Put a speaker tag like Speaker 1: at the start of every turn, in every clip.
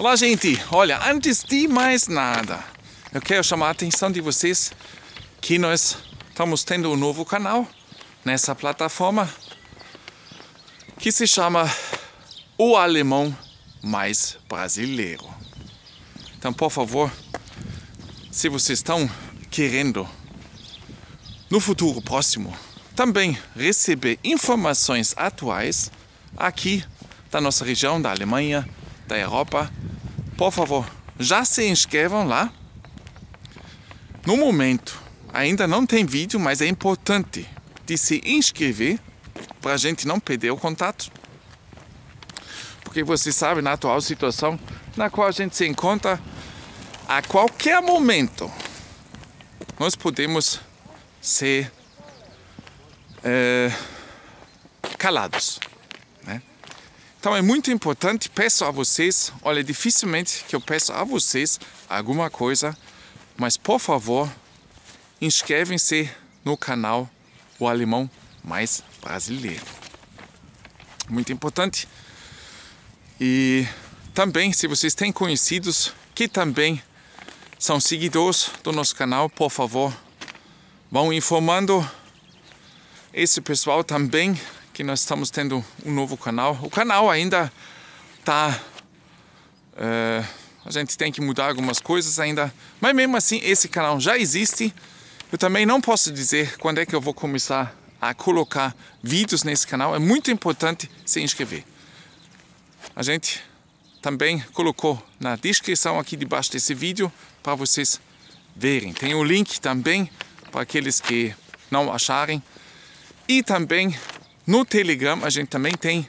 Speaker 1: Olá, gente! Olha, antes de mais nada, eu quero chamar a atenção de vocês que nós estamos tendo um novo canal nessa plataforma que se chama O Alemão Mais Brasileiro. Então, por favor, se vocês estão querendo no futuro próximo também receber informações atuais aqui da nossa região da Alemanha, da Europa, por favor, já se inscrevam lá. No momento, ainda não tem vídeo, mas é importante de se inscrever para a gente não perder o contato. Porque você sabe, na atual situação na qual a gente se encontra, a qualquer momento nós podemos ser é, calados. Então é muito importante, peço a vocês, olha, dificilmente que eu peço a vocês alguma coisa, mas por favor, inscrevem-se no canal O Alemão Mais Brasileiro. Muito importante. E também, se vocês têm conhecidos que também são seguidores do nosso canal, por favor, vão informando. Esse pessoal também que nós estamos tendo um novo canal. O canal ainda tá. É, a gente tem que mudar algumas coisas ainda. Mas mesmo assim, esse canal já existe. Eu também não posso dizer quando é que eu vou começar a colocar vídeos nesse canal. É muito importante se inscrever. A gente também colocou na descrição aqui debaixo desse vídeo para vocês verem. Tem o um link também para aqueles que não acharem. E também no Telegram a gente também tem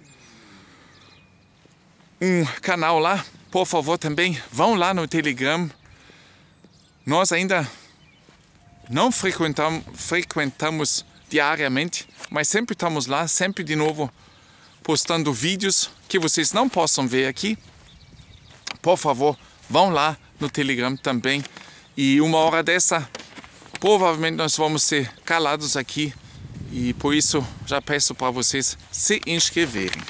Speaker 1: um canal lá. Por favor, também vão lá no Telegram. Nós ainda não frequentamos diariamente, mas sempre estamos lá, sempre de novo postando vídeos que vocês não possam ver aqui. Por favor, vão lá no Telegram também. E uma hora dessa, provavelmente nós vamos ser calados aqui e por isso já peço para vocês se inscreverem.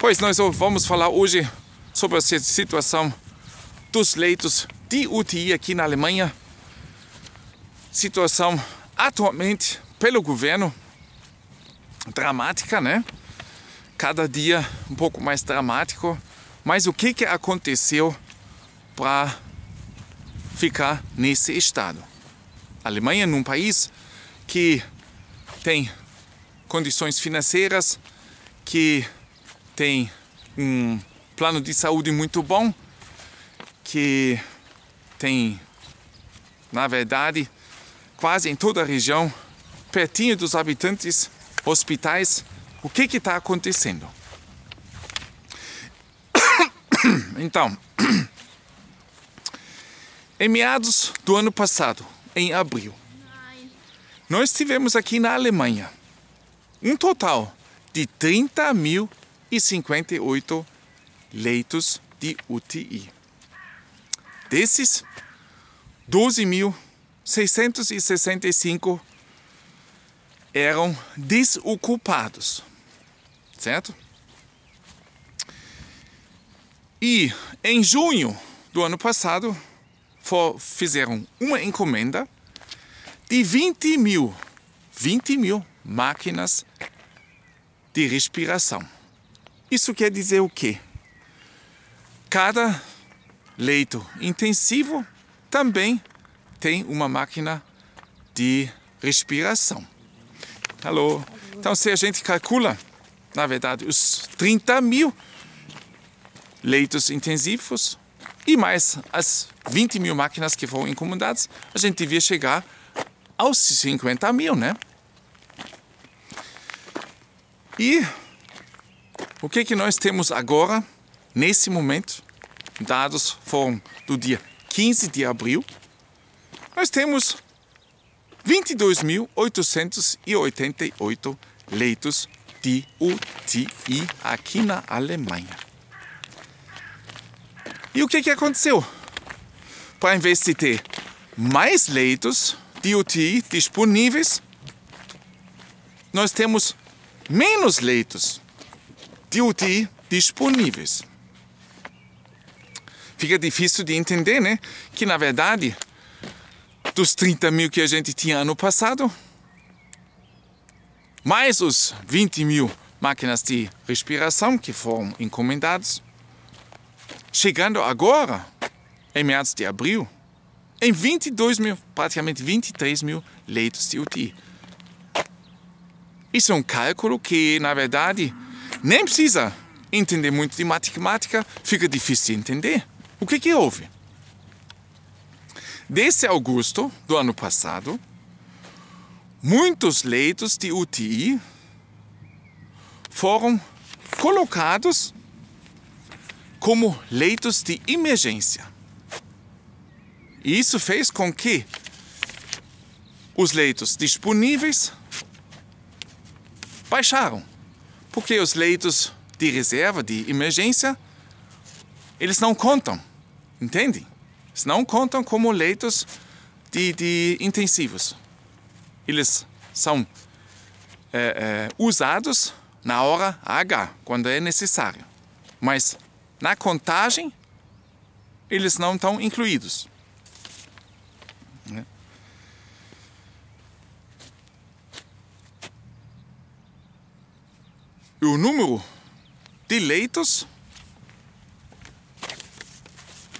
Speaker 1: Pois nós vamos falar hoje sobre a situação dos leitos de UTI aqui na Alemanha. Situação atualmente pelo governo dramática, né? Cada dia um pouco mais dramático. Mas o que que aconteceu para ficar nesse estado? A Alemanha num país que tem condições financeiras, que tem um plano de saúde muito bom, que tem, na verdade, quase em toda a região, pertinho dos habitantes, hospitais. O que está acontecendo? Então, em meados do ano passado, em abril, nós tivemos aqui na Alemanha um total de 30.058 leitos de UTI. Desses, 12.665 eram desocupados, certo? E em junho do ano passado, for, fizeram uma encomenda de 20 mil, 20 mil máquinas de respiração. Isso quer dizer o quê? Cada leito intensivo também tem uma máquina de respiração. Alô? Então, se a gente calcula, na verdade, os 30 mil leitos intensivos e mais as 20 mil máquinas que foram incomodadas, a gente devia chegar aos 50 mil, né? E o que, que nós temos agora, nesse momento? Dados foram do dia 15 de abril. Nós temos 22.888 leitos de UTI aqui na Alemanha. E o que, que aconteceu? Para em vez de ter mais leitos, DUTI disponíveis, nós temos menos leitos de UTI disponíveis. Fica difícil de entender, né? Que na verdade, dos 30 mil que a gente tinha ano passado, mais os 20 mil máquinas de respiração que foram encomendados, chegando agora, em meados de abril, em 22 mil, praticamente 23 mil leitos de UTI. Isso é um cálculo que, na verdade, nem precisa entender muito de matemática, fica difícil de entender. O que, que houve? Desde agosto do ano passado, muitos leitos de UTI foram colocados como leitos de emergência. E isso fez com que os leitos disponíveis baixaram, porque os leitos de reserva, de emergência, eles não contam, entende? Eles não contam como leitos de, de intensivos. Eles são é, é, usados na hora H, quando é necessário. Mas na contagem, eles não estão incluídos. o número de leitos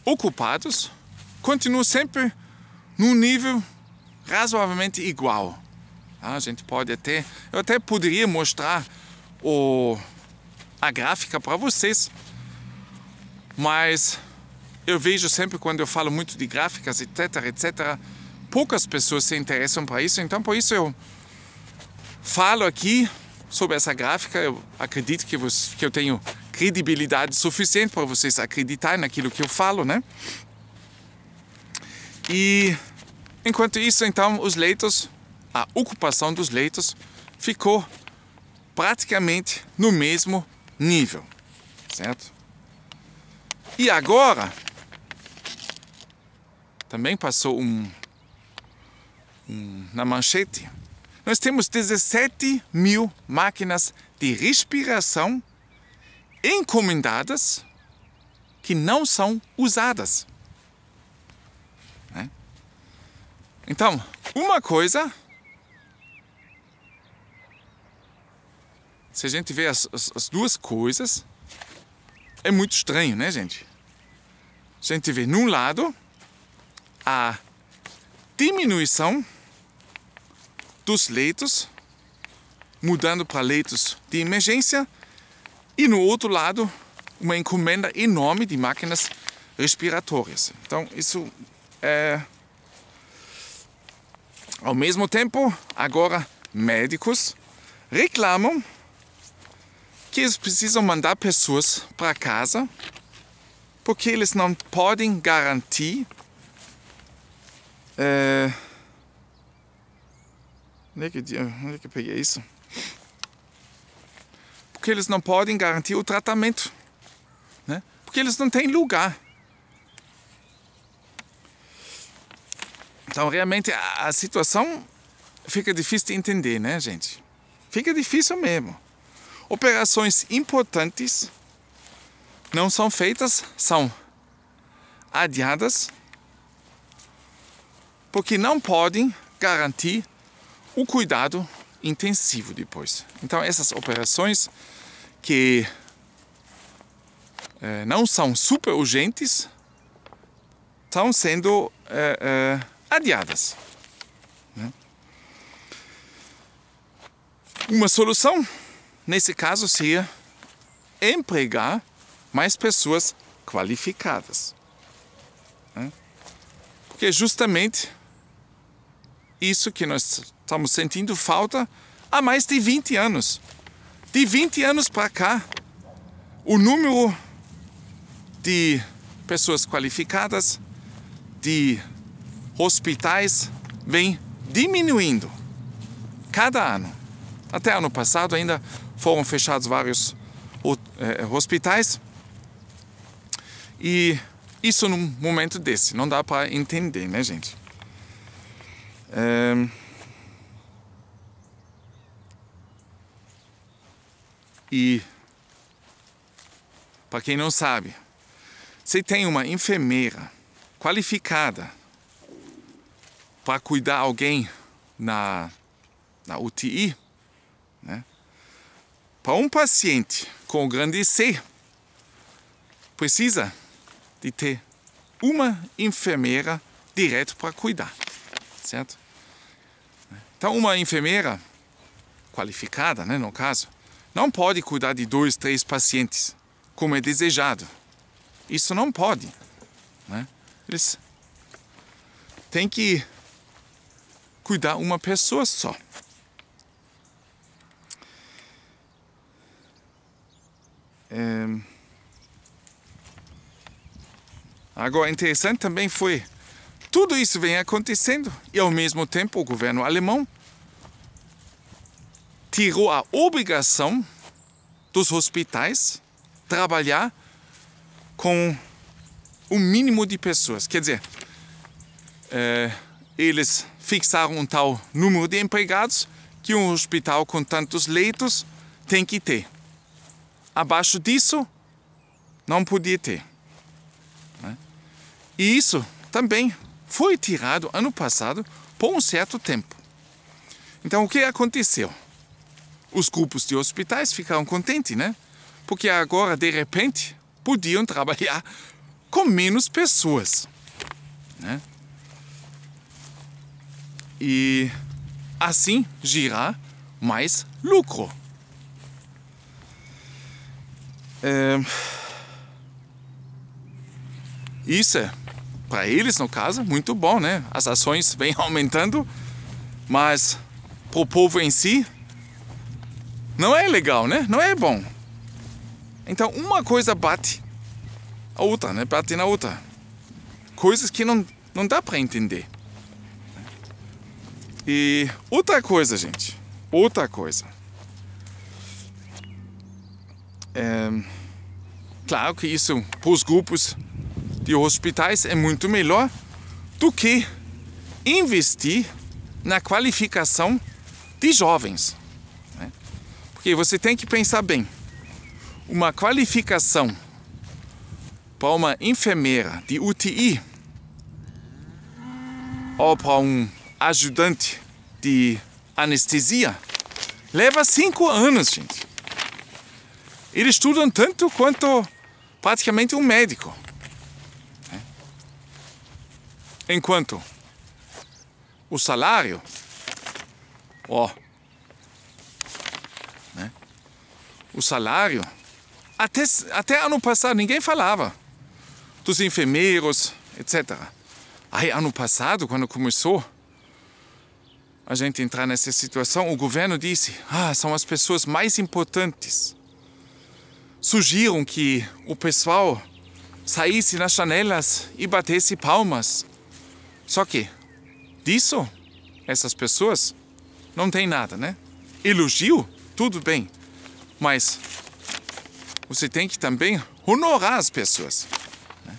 Speaker 1: ocupados continua sempre num nível razoavelmente igual. Ah, a gente pode até, eu até poderia mostrar o, a gráfica para vocês, mas eu vejo sempre quando eu falo muito de gráficas, etc, etc, poucas pessoas se interessam para isso, então por isso eu falo aqui sobre essa gráfica, eu acredito que, você, que eu tenho credibilidade suficiente para vocês acreditarem naquilo que eu falo, né? E enquanto isso, então, os leitos, a ocupação dos leitos ficou praticamente no mesmo nível, certo? E agora também passou um, um na manchete nós temos 17 mil máquinas de respiração encomendadas que não são usadas. Né? Então, uma coisa. Se a gente vê as, as, as duas coisas, é muito estranho, né, gente? A gente vê, num lado, a diminuição dos leitos, mudando para leitos de emergência, e no outro lado, uma encomenda enorme de máquinas respiratórias. Então, isso é. Ao mesmo tempo, agora médicos reclamam que eles precisam mandar pessoas para casa porque eles não podem garantir. É, Onde é que, onde é que eu peguei isso? Porque eles não podem garantir o tratamento, né? Porque eles não têm lugar. Então, realmente, a, a situação fica difícil de entender, né, gente? Fica difícil mesmo. Operações importantes não são feitas, são adiadas, porque não podem garantir o cuidado intensivo depois. Então, essas operações que eh, não são super urgentes estão sendo eh, eh, adiadas. Né? Uma solução nesse caso seria empregar mais pessoas qualificadas. Né? Porque justamente isso que nós estamos sentindo falta há mais de 20 anos. De 20 anos para cá, o número de pessoas qualificadas, de hospitais, vem diminuindo cada ano. Até ano passado ainda foram fechados vários eh, hospitais. E isso num momento desse, não dá para entender, né, gente? Ehm. e para quem não sabe, se tem uma enfermeira qualificada para cuidar alguém na, na UTI, né? para um paciente com grande C, precisa de ter uma enfermeira direto para cuidar, certo? Então, uma enfermeira qualificada, né, no caso, não pode cuidar de dois, três pacientes como é desejado. Isso não pode. Né? Eles têm que cuidar uma pessoa só. É... Agora, interessante também foi tudo isso vem acontecendo e, ao mesmo tempo, o governo alemão tirou a obrigação dos hospitais trabalhar com o mínimo de pessoas. Quer dizer, é, eles fixaram um tal número de empregados que um hospital com tantos leitos tem que ter. Abaixo disso, não podia ter. Né? E isso também foi tirado ano passado por um certo tempo. Então o que aconteceu? Os grupos de hospitais ficaram contentes, né? Porque agora de repente podiam trabalhar com menos pessoas, né? E assim girar mais lucro. É... Isso é para eles no caso, é muito bom, né? As ações vêm aumentando, mas para o povo em si, não é legal, né? Não é bom. Então uma coisa bate a outra, né? Bate na outra. Coisas que não, não dá para entender. E outra coisa, gente. Outra coisa. É, claro que isso para os grupos de hospitais é muito melhor do que investir na qualificação de jovens. Né? Porque você tem que pensar bem: uma qualificação para uma enfermeira de UTI ou para um ajudante de anestesia leva cinco anos, gente. Eles estudam tanto quanto praticamente um médico. Enquanto o salário, ó, né? o salário, até, até ano passado ninguém falava dos enfermeiros, etc. Aí, ano passado, quando começou a gente entrar nessa situação, o governo disse: ah, são as pessoas mais importantes. Sugiram que o pessoal saísse nas janelas e batesse palmas só que disso, essas pessoas não tem nada, né? Elogio, tudo bem, mas você tem que também honorar as pessoas. Né?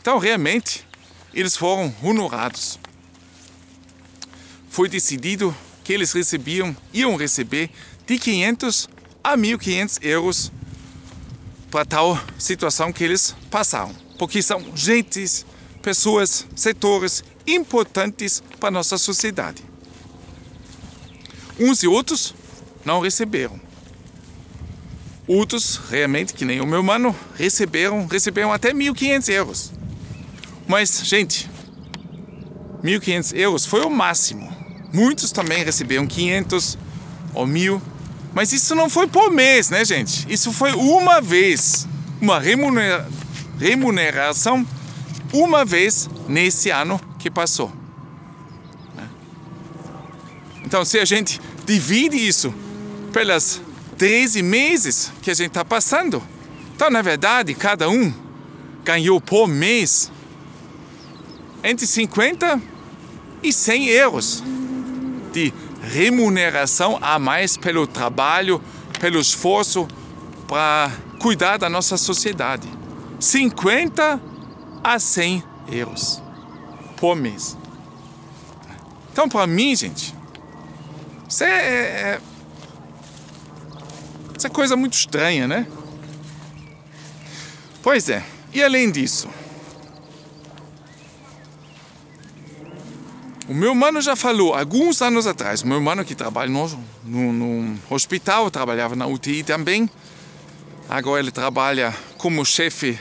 Speaker 1: Então, realmente, eles foram honorados. Foi decidido que eles recebiam, iam receber de 500 a 1.500 euros para tal situação que eles passaram. Porque são gentes, pessoas, setores importantes para nossa sociedade. Uns e outros não receberam. Outros, realmente, que nem o meu mano, receberam, receberam até 1.500 euros. Mas, gente, 1.500 euros foi o máximo. Muitos também receberam 500 ou 1.000. Mas isso não foi por mês, né, gente? Isso foi uma vez. Uma remuneração uma vez nesse ano que passou. Né? Então, se a gente divide isso pelas 13 meses que a gente está passando, então, na verdade, cada um ganhou por mês entre 50 e 100 euros de remuneração a mais pelo trabalho, pelo esforço para cuidar da nossa sociedade. 50 a 100 euros mês. Então, para mim, gente, isso é, é, é, isso é coisa muito estranha, né? Pois é, e além disso, o meu mano já falou alguns anos atrás, meu mano que trabalha no, no, no hospital, trabalhava na UTI também, agora ele trabalha como chefe.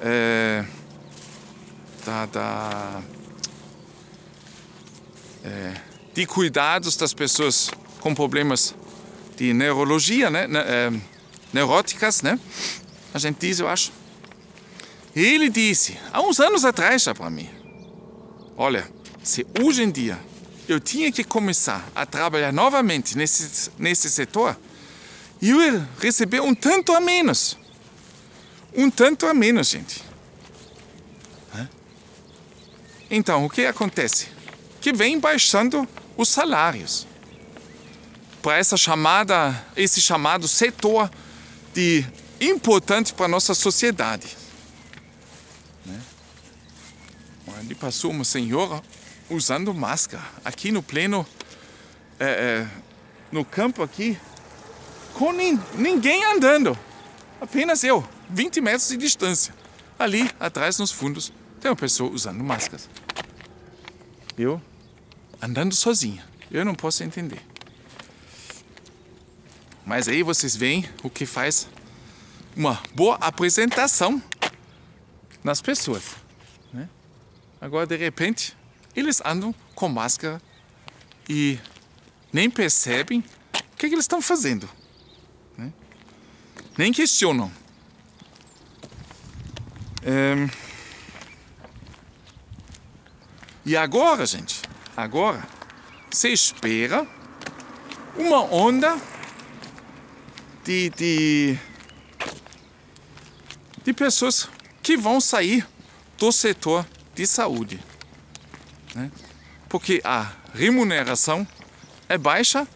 Speaker 1: É, da, da é, de cuidados das pessoas com problemas de neurologia, né? Ne, é, neuróticas, né? A gente diz, eu acho. Ele disse, há uns anos atrás já para mim, olha, se hoje em dia eu tinha que começar a trabalhar novamente nesse, nesse setor, eu ia receber um tanto a menos. Um tanto a menos, gente. Então, o que acontece? Que vem baixando os salários para essa chamada, esse chamado setor de importante para a nossa sociedade. Né? Ali passou uma senhora usando máscara aqui no pleno, é, é, no campo aqui, com nin, ninguém andando, apenas eu, 20 metros de distância, ali atrás nos fundos tem uma pessoa usando máscara, Eu andando sozinha. Eu não posso entender. Mas aí vocês veem o que faz uma boa apresentação nas pessoas. Né? Agora, de repente, eles andam com máscara e nem percebem o que, é que eles estão fazendo. Né? Nem questionam. Ehm, e agora, gente, agora, você espera uma onda de, de, de pessoas que vão sair do setor de saúde. Né? Porque a remuneração é baixa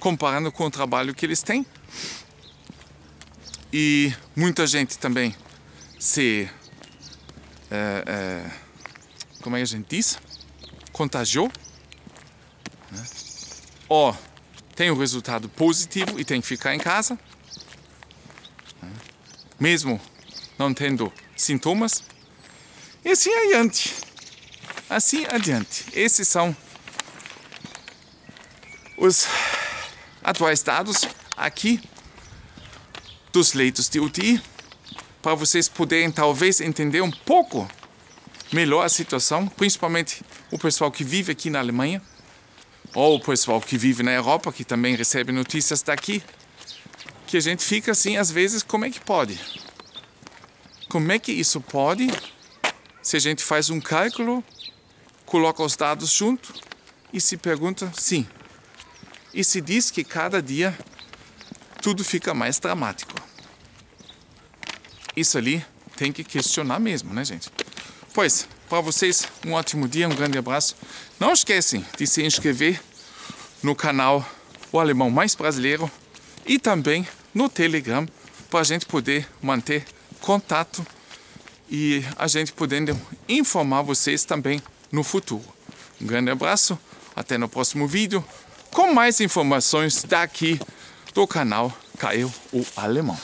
Speaker 1: comparando com o trabalho que eles têm. E muita gente também se. É, é, como é que a gente diz? contagiou. Né? Ou tem o um resultado positivo e tem que ficar em casa, né? mesmo não tendo sintomas. E assim adiante. Assim adiante. Esses são os atuais dados aqui dos leitos de UTI para vocês poderem talvez entender um pouco melhor a situação, principalmente o pessoal que vive aqui na Alemanha, ou o pessoal que vive na Europa, que também recebe notícias daqui, que a gente fica assim, às vezes, como é que pode? Como é que isso pode se a gente faz um cálculo, coloca os dados junto e se pergunta, sim. E se diz que cada dia tudo fica mais dramático. Isso ali tem que questionar mesmo, né, gente? Pois, para vocês um ótimo dia, um grande abraço. Não esquecem de se inscrever no canal O Alemão Mais Brasileiro e também no Telegram para a gente poder manter contato e a gente podendo informar vocês também no futuro. Um grande abraço, até no próximo vídeo com mais informações daqui do canal Caio o Alemão.